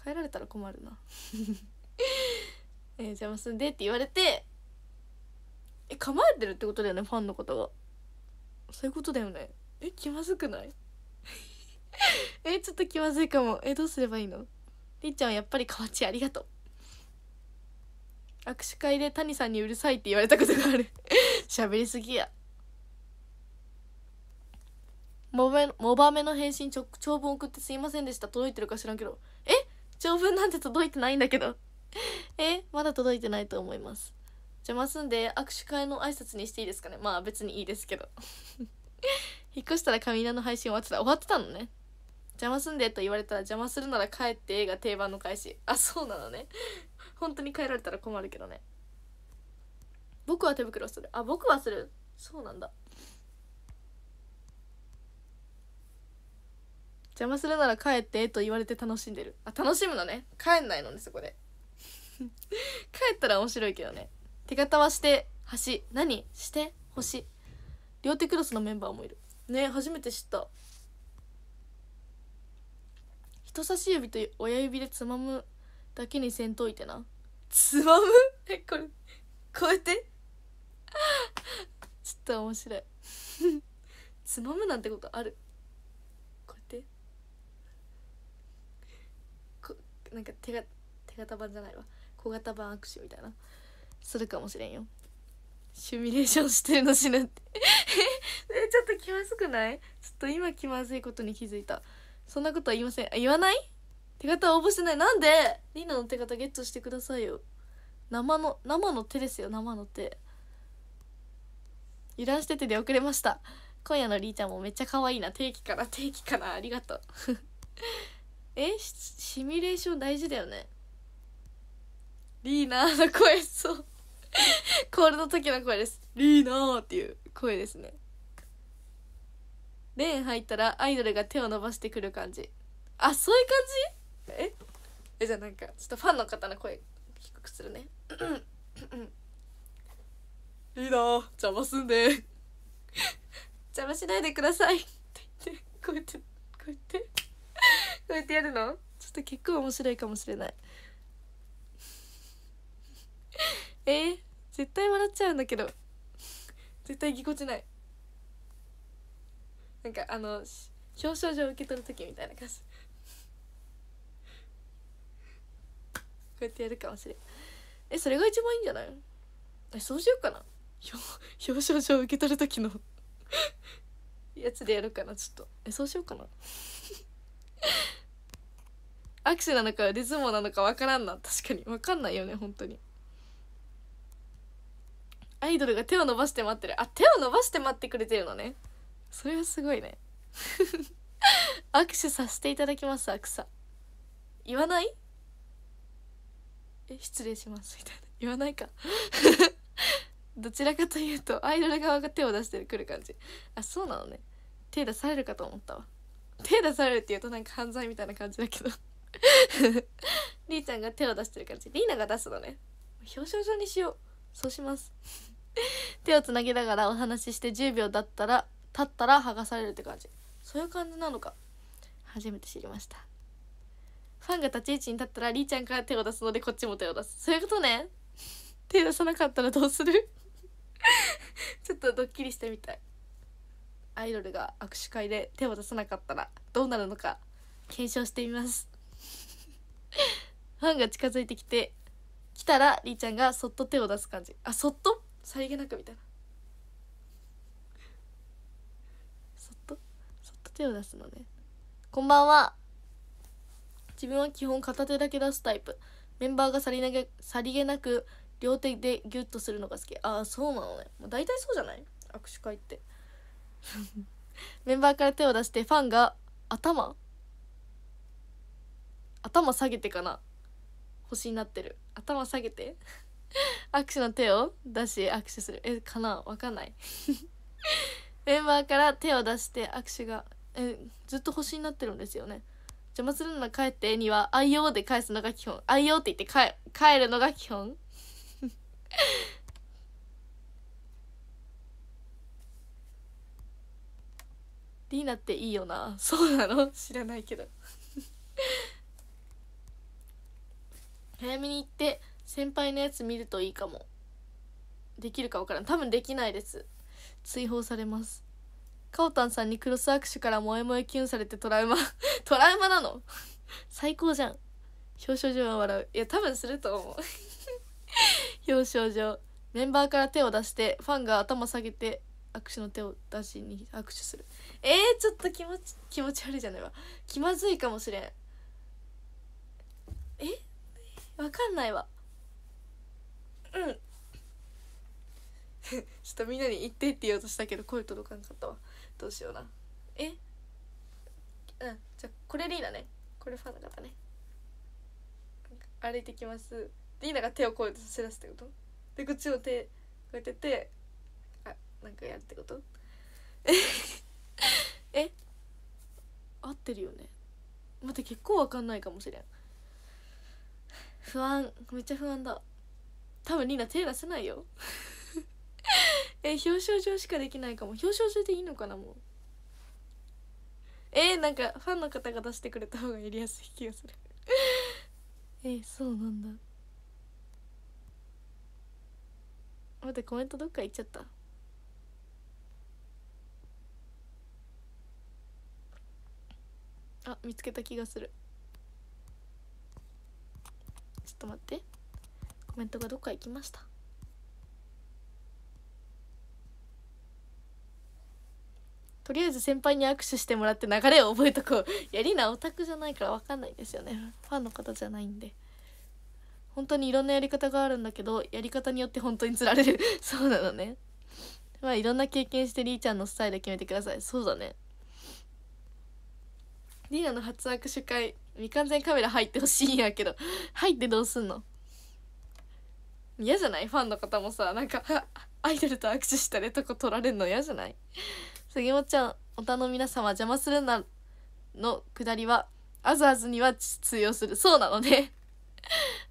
帰られたら困るな え邪魔すんでって言われてえ構えてるってことだよねファンの方がそういうことだよねえ気まずくない えちょっと気まずいかもえどうすればいいのりっちゃんはやっぱり河内ありがとう握手会で谷さんにうるさいって言われたことがある 喋りすぎやモバモバメの返信ちょ長文送ってすいませんでした届いてるか知らんけどえ長文なんて届いてないんだけど えまだ届いてないと思います邪魔すんで握手会の挨拶にしていいですかねまあ別にいいですけど引っ越したらカミの配信終わってた終わってたのね邪魔すんでと言われたら邪魔するなら帰って映画定番の返しあそうなのね本当に帰られたら困るけどね僕は手袋するあ僕はするそうなんだ邪魔するなら帰ってと言われて楽しんでるあ楽しむのね帰んないのねそこで 帰ったら面白いけどね手形はして橋何して星両手クロスのメンバーもいるね初めて知った人差し指と親指でつまむだけにせんといてなつまむ えこれこうやって ちょっと面白い つまむなんてことあるこうやってこなんか手が手形版じゃないわ小型版握手みたいなするかもしれんよシミュレーションしてるのしなってえちょっと気まずくないちょっと今気まずいことに気づいたそんなことは言いません。あ、言わない手形応募してない。なんでリナの手形ゲットしてくださいよ。生の、生の手ですよ、生の手。油断してて出遅れました。今夜のりーちゃんもめっちゃ可愛いな。定期から、定期から、ありがとう。えシミュレーション大事だよね。リーナーの声、そう。コールの時の声です。リーナーっていう声ですね。レーン入ったらアイドルが手を伸ばしてくる感じあそういう感じええじゃあなんかちょっとファンの方の声低くするねいいな邪魔すんで邪魔しないでくださいって言ってこうやってこうやってこうやってやるのちょっと結構面白いかもしれないえー、絶対笑っちゃうんだけど絶対ぎこちないなんかあの表彰状受け取る時みたいな感じこうやってやるかもしれんえそれが一番いいんじゃないえそうしようかな表彰状受け取る時の やつでやるかなちょっとえそうしようかな握手 なのかリズムなのか分からんな確かに分かんないよね本当にアイドルが手を伸ばして待ってるあ手を伸ばして待ってくれてるのねそれはすごいね 握手させていただきますアクさ言わないえ失礼しますみたいな言わないか どちらかというとアイドル側が手を出してくる感じあそうなのね手出されるかと思ったわ手出されるって言うとなんか犯罪みたいな感じだけどり ーちゃんが手を出してる感じりーなが出すのね表彰状にしようそうします手をつなぎながらお話しして10秒だったら立ったら剥がされるって感じそういう感じなのか初めて知りましたファンが立ち位置に立ったらりーちゃんから手を出すのでこっちも手を出すそういうことね 手出さなかったらどうする ちょっとドッキリしてみたいアイドルが握手会で手を出さなかったらどうなるのか検証してみます ファンが近づいてきて来たらりーちゃんがそっと手を出す感じあそっとさりげなくみたいな手を出すのねこんばんは自分は基本片手だけ出すタイプメンバーがさりなげさりげなく両手でギュッとするのが好きああそうなのねもう大体そうじゃない握手会って メンバーから手を出してファンが頭頭下げてかな星になってる頭下げて 握手の手を出し握手するえかなわかんない メンバーから手を出して握手がえずっと星になってるんですよね邪魔するなら帰ってには「ようで返すのが基本「愛用」って言って帰るのが基本 リーナっていいよなそうなの知らないけど 早めに行って先輩のやつ見るといいかもできるか分からん多分できないです追放されますかおたんさんにクロス握手から萌え萌えキュンされてトラウマ トラウマなの最高じゃん表彰状は笑ういや多分すると思う表彰状メンバーから手を出してファンが頭下げて握手の手を出しに握手するえー、ちょっと気持ち気持ち悪いじゃないわ気まずいかもしれんえわかんないわうん ちょっとみんなに言ってって言おうとしたけど声届かなかったわどうしようなえうんじゃこれリーナねこれファンの方ね歩いてきますリーナが手をこうやって差し出すってことでこっちの手こうやっててあなんかやるってことええ合ってるよね待って結構わかんないかもしれん不安めっちゃ不安だ多分リーナ手出せないよ え表彰状しかできないかも表彰状でいいのかなもうえー、なんかファンの方が出してくれた方がやりやすい気がする えー、そうなんだ待ってコメントどっか行っちゃったあ見つけた気がするちょっと待ってコメントがどっか行きましたとりあえず先輩に握手してもらって流れを覚えとこう やりなオタクじゃないから分かんないですよねファンの方じゃないんで本当にいろんなやり方があるんだけどやり方によって本当につられる そうなのねまあいろんな経験してりーちゃんのスタイル決めてくださいそうだねりーなの初握手会未完全カメラ入ってほしいんやけど 入ってどうすんの嫌じゃないファンの方もさなんかアイドルと握手したりとこ撮られるの嫌じゃない杉本ちゃん、おたの皆様邪魔するな、のくだりは、あずあずには通用する。そうなのね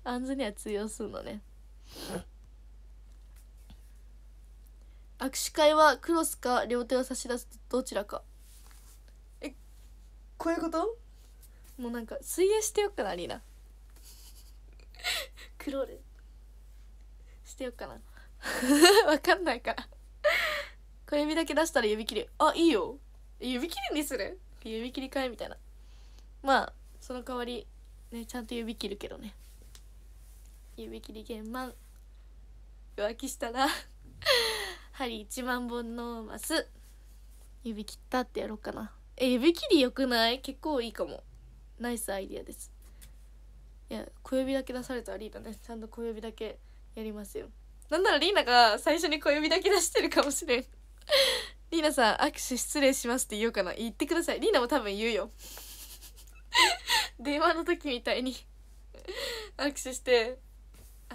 あんずには通用するのね。握手会はクロスか両手を差し出すどちらか。え、こういうこともうなんか、水泳してよっかなリーナクロール。してよっかな。わかんないから小指だけ出したら指切りあいいよ指切りにする指切りかえみたいなまあその代わりねちゃんと指切るけどね指切り減満浮気したら 針1万本のマス指切ったってやろうかなえ指切りよくない結構いいかもナイスアイディアですいや小指だけ出されたらリーダねちゃんと小指だけやりますよなんならリーナが最初に小指だけ出してるかもしれんリーナさん握手失礼しますって言おうかな言ってくださいリーナも多分言うよ電話の時みたいに握手して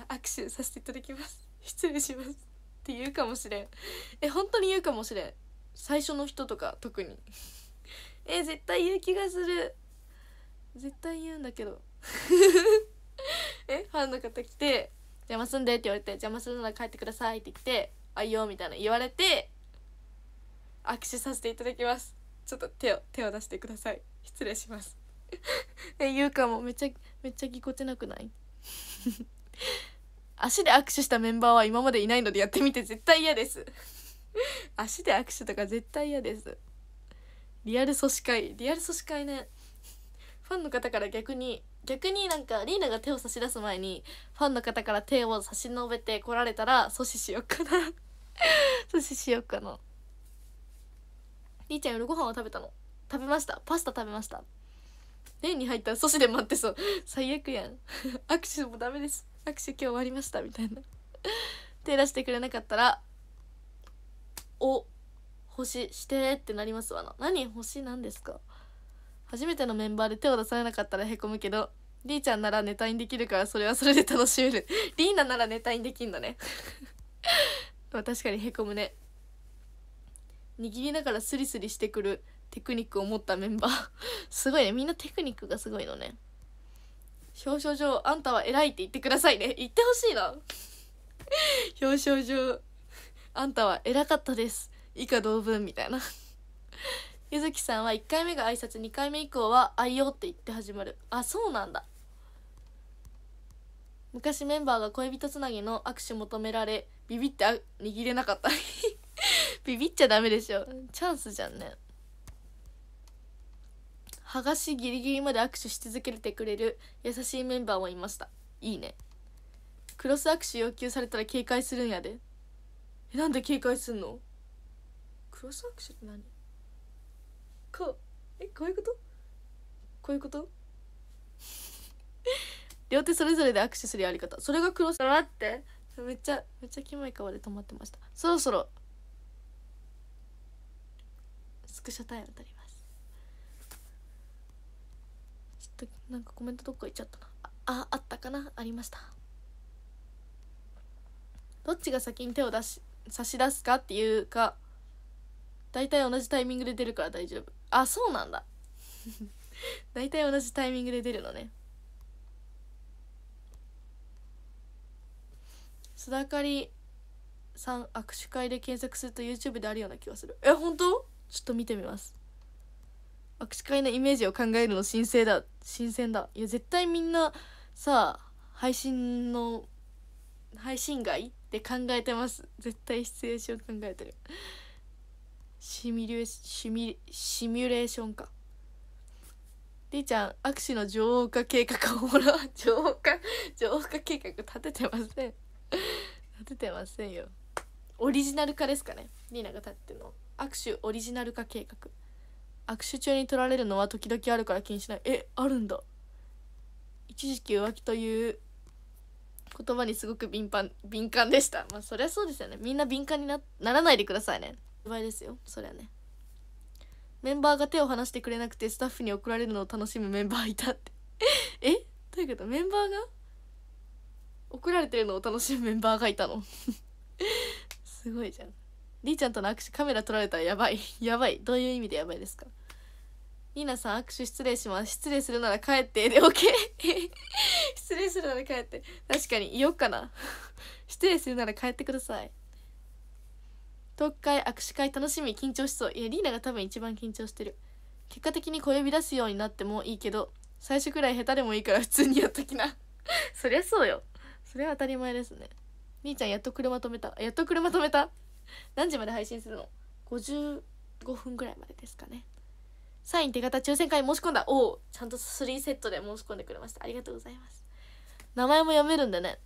握手させていただきます失礼しますって言うかもしれんえ本当に言うかもしれん最初の人とか特にえ絶対言う気がする絶対言うんだけど えファンの方来て「邪魔すんで」って言われて「邪魔するなら帰ってください」って言って「あいよ」みたいな言われて握手させていただきますちょっと手を手を出してください失礼します え言うかもめっちゃめっちゃぎこちなくない 足で握手したメンバーは今までいないのでやってみて絶対嫌です 足で握手とか絶対嫌ですリアル組織会リアル組織会ねファンの方から逆に逆になんかリーナが手を差し出す前にファンの方から手を差し伸べてこられたら阻止しようかな阻止しようかなりーちゃん夜ご飯は食べたの食べましたパスタ食べました年に入ったら阻止で待ってそう最悪やん 握手もダメです握手今日終わりましたみたいな手出してくれなかったらお星してってなりますわな何星なんですか初めてのメンバーで手を出されなかったらへこむけどりーちゃんならネタにできるからそれはそれで楽しめるリーナならネタにできんだね 確かにへこむね握りながらスリスリしてくるテクニックを持ったメンバー すごいねみんなテクニックがすごいのね表彰状あんたは偉いって言ってくださいね言ってほしいな 表彰状あんたは偉かったです以下同文みたいな ゆずきさんは1回目が挨拶2回目以降は「愛用」って言って始まるあそうなんだ昔メンバーが恋人つなぎの握手求められビビって握れなかった ビビっちゃダメでしょチャンスじゃんね剥がしギリギリまで握手し続けてくれる優しいメンバーもいましたいいねクロス握手要求されたら警戒するんやでえなんで警戒すんのクロス握手って何こえこういうことこういうこと両手それぞれで握手するやり方それがクロス待ってめっちゃめっちゃキモい顔で止まってましたそろそろスクショタイム取りますちょっとなんかコメントどっか行っちゃったなああったかなありましたどっちが先に手を出し差し出すかっていうか大体同じタイミングで出るから大丈夫あそうなんだ 大体同じタイミングで出るのね須田かりさん握手会で検索すると YouTube であるような気がするえ本当ちょっと見てみます握手会のイメージを考えるの新鮮だ新鮮だいや絶対みんなさあ配信の配信外で考えてます絶対シチュエーション考えてるシミュレシミシミュレーションかりーちゃん握手の浄化計画をほら浄化浄化計画立ててません立ててませんよオリジナル化ですかねリーナが立っての握手オリジナル化計画握手中に取られるのは時々あるから気にしないえあるんだ一時期浮気という言葉にすごく敏感敏感でしたまあそりゃそうですよねみんな敏感になならないでくださいね場合ですよそりゃねメンバーが手を離してくれなくてスタッフに送られるのを楽しむメンバーいたってえどういうことメンバーが送られてるのを楽しむメンバーがいたの すごいじゃんりーちゃんとの握手カメラ撮られたらやばい やばいどういう意味でやばいですかりなさん握手失礼します失礼するなら帰ってで OK 失礼するなら帰って確かにいよっかな失礼するなら帰ってください東海握手会楽しみ緊張しそういやリーナが多分一番緊張してる結果的に小指出すようになってもいいけど最初くらい下手でもいいから普通にやっときなそりゃそうよそれは当たり前ですね兄ちゃんやっと車止めたやっと車止めた何時まで配信するの55分ぐらいまでですかねサイン手形抽選会申し込んだおおちゃんと3セットで申し込んでくれましたありがとうございます名前も読めるんでね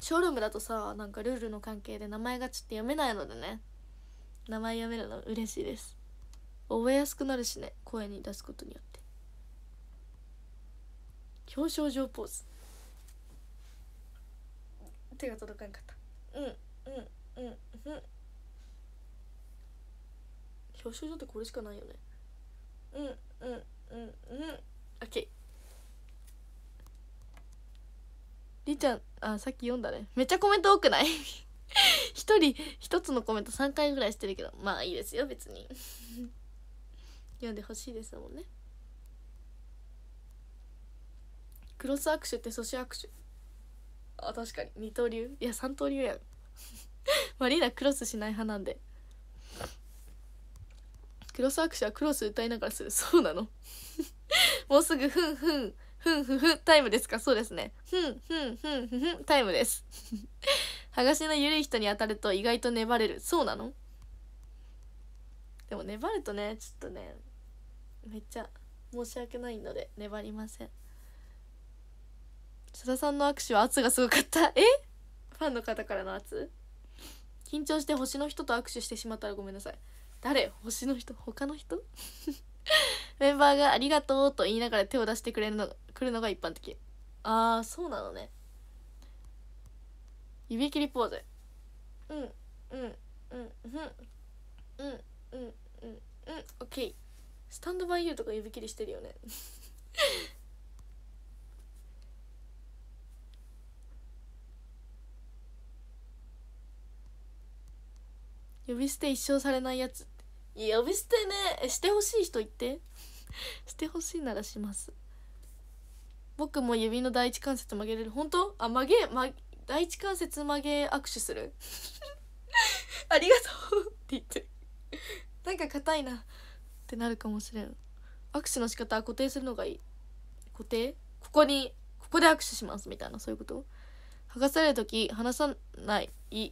ショールームだとさなんかルールの関係で名前がちょっと読めないのでね名前読めるの嬉しいです覚えやすくなるしね声に出すことによって表彰状ポーズ手が届かんかったうんうんうんうん表彰状ってこれしかないよねうんうんうんうんオッケーりちゃんあさっき読んだねめっちゃコメント多くない 一人一つのコメント3回ぐらいしてるけどまあいいですよ別に 読んでほしいですもんねクロス握手って阻止握手あ確かに二刀流いや三刀流やん まあリーダークロスしない派なんでクロス握手はクロス歌いながらするそうなの もうすぐふんふんふんふふタイムですかそうですねふんふんふんふふタイムですは がしの緩い人に当たると意外と粘れるそうなのでも粘るとねちょっとねめっちゃ申し訳ないので粘りません佐田さんの握手は圧がすごかった えファンの方からの圧緊張して星の人と握手してしまったらごめんなさい誰星の人他の人 メンバーが「ありがとう」と言いながら手を出してくれるの来るのが一般的ああそうなのね指切りポーズうんうんうんうんうんうんうんうんオッケースタンドバイユーとか指切りしてるよね呼び捨て一生されないやつ呼び捨てねしてほしい人言って してほしいならします僕も指の第一関節曲げれる本当あ曲げ、ま、第一関節曲げ握手する ありがとうって言ってなんか硬いなってなるかもしれん握手の仕方は固定するのがいい固定ここにここで握手しますみたいなそういうこと剥がされる時話さない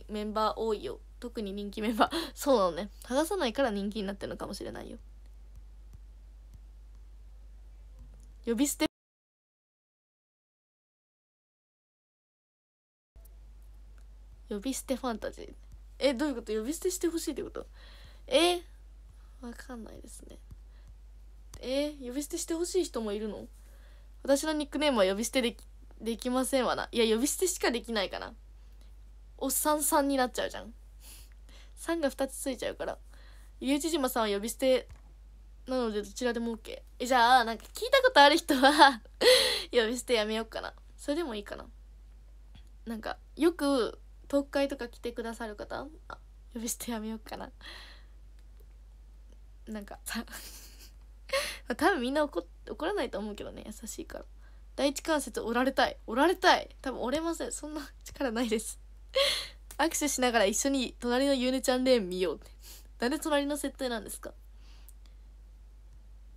メンバー多いよ特に人気メンバー そうなのね剥がさないから人気になってるのかもしれないよ呼び捨て呼び捨てファンタジーえどういうこと呼び捨てしてほしいってことえわかんないですねえ呼び捨てしてほしい人もいるの私のニックネームは呼び捨てできできませんわないや呼び捨てしかできないかなおっさんさんになっちゃうじゃん3が2つついちゃうから家じ島さんは呼び捨てなのでどちらでも OK じゃあなんか聞いたことある人は 呼び捨てやめようかなそれでもいいかななんかよく東海会とか来てくださる方呼び捨てやめようかななんかさ 多分みんな怒怒らないと思うけどね優しいから第一関節折られたい折られたい多分折れませんそんな力ないです握手しながら一緒に隣のゆねちゃんレーン見ようってなんで隣の設定なんですか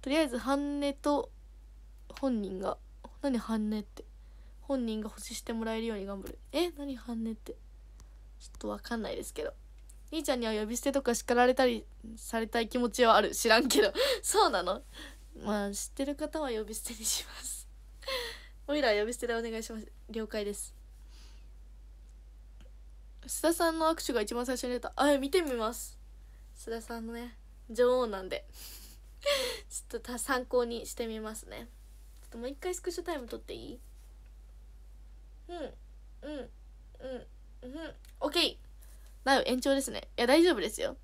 とりあえず半値と本人が何半値って本人が保持してもらえるように頑張るえ何半値ってちょっとわかんないですけど兄ちゃんには呼び捨てとか叱られたりされたい気持ちはある知らんけどそうなのまあ知ってる方は呼び捨てにします おいら呼び捨てでお願いします了解です須田さんの握手が一番最初に出たあ見てみます須田さんのね女王なんで ちょっと参考にしてみますねちょっともう一回スクショタイム撮っていいうんうんうんうん OK な延長ですねいや大丈夫ですよ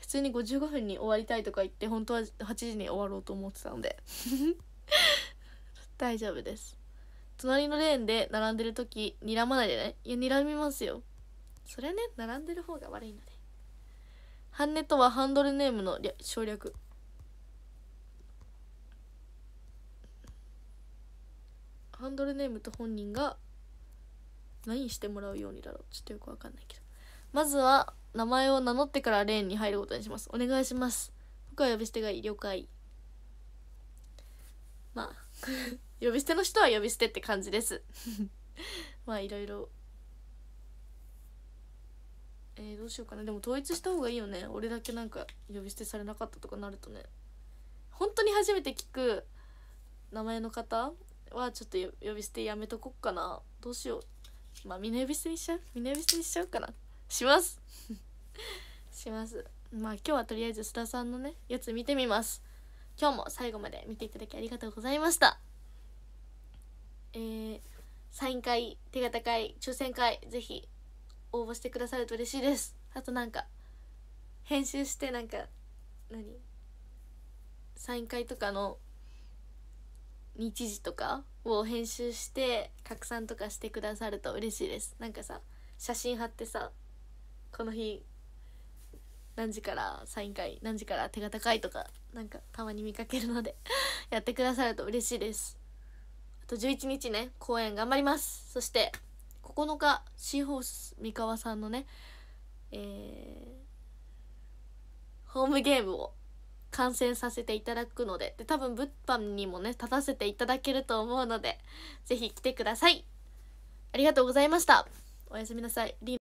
普通に55分に終わりたいとか言って本当は8時に終わろうと思ってたので 大丈夫です隣のレーンで並んでる時睨まないでねいや睨みますよそれね並んでる方が悪いのでハンネとはハンドルネームの省略ハンドルネームと本人が何してもらうようにだろうちょっとよくわかんないけどまずは名前を名乗ってからレーンに入ることにしますお願いします僕は呼び捨てがいい了解まあ 呼び捨ての人は呼び捨てって感じです まあいろいろえー、どうしようかなでも統一した方がいいよね俺だけなんか呼び捨てされなかったとかなるとね本当に初めて聞く名前の方はちょっと呼び捨てやめとこっかなどうしようまあみんな呼び捨てにしちゃうみんな呼び捨てにしちゃうかなします しますまあ今日はとりあえず須田さんのねやつ見てみます今日も最後まで見ていただきありがとうございましたえー、サイン会手形会抽選会ぜひ応募してくださると嬉しいですあとなんか編集してなんか何サイン会とかの日時とかを編集して拡散とかしてくださると嬉しいですなんかさ写真貼ってさこの日何時からサイン会何時から手堅いとかなんかたまに見かけるので やってくださると嬉しいですあと11日ね公演頑張りますそして9日シーホース三河さんのね、えー、ホームゲームを観戦させていただくのでで多分物販にもね立たせていただけると思うので是非来てくださいありがとうございましたおやすみなさい